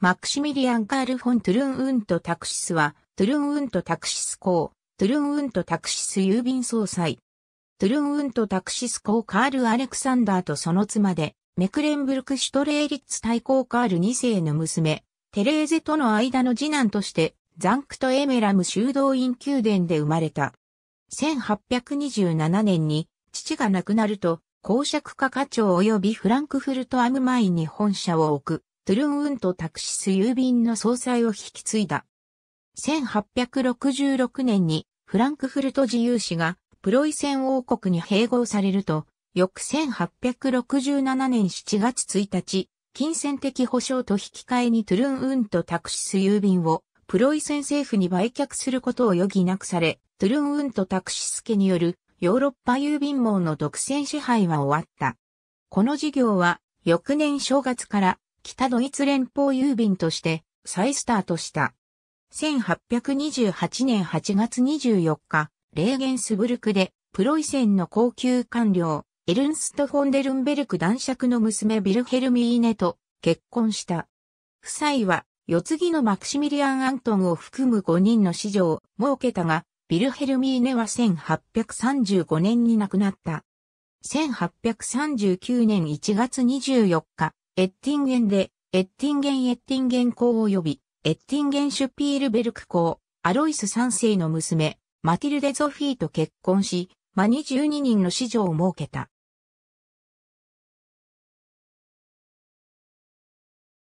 マクシミリアン・カール・フォン・トゥルン・ウント・タクシスは、トゥルン・ウント・タクシス公、トゥルン・ウント・タクシス郵便総裁。トゥルン・ウント・タクシス公カール・アレクサンダーとその妻で、メクレンブルク・シュトレーリッツ大公カール2世の娘、テレーゼとの間の次男として、ザンクト・エメラム修道院宮殿で生まれた。1827年に、父が亡くなると、公爵家課長及びフランクフルト・アムマインに本社を置く。トゥルンウントタクシス郵便の総裁を引き継いだ。1866年にフランクフルト自由市がプロイセン王国に併合されると、翌1867年7月1日、金銭的保障と引き換えにトゥルンウントタクシス郵便をプロイセン政府に売却することを余儀なくされ、トゥルンウントタクシス家によるヨーロッパ郵便網の独占支配は終わった。この事業は翌年正月から北ドイツ連邦郵便として再スタートした。1828年8月24日、レーゲンスブルクでプロイセンの高級官僚、エルンスト・フォンデルンベルク男爵の娘ビルヘルミーネと結婚した。夫妻は、四次のマクシミリアン・アントンを含む5人の子女を設けたが、ビルヘルミーネは1835年に亡くなった。1839年1月24日、エッティンゲンで、エッティンゲンエッティンゲン公及び、エッティンゲンシュピールベルク公、アロイス3世の娘、マティルデ・ゾフィーと結婚し、マニ12人の子女を設けた。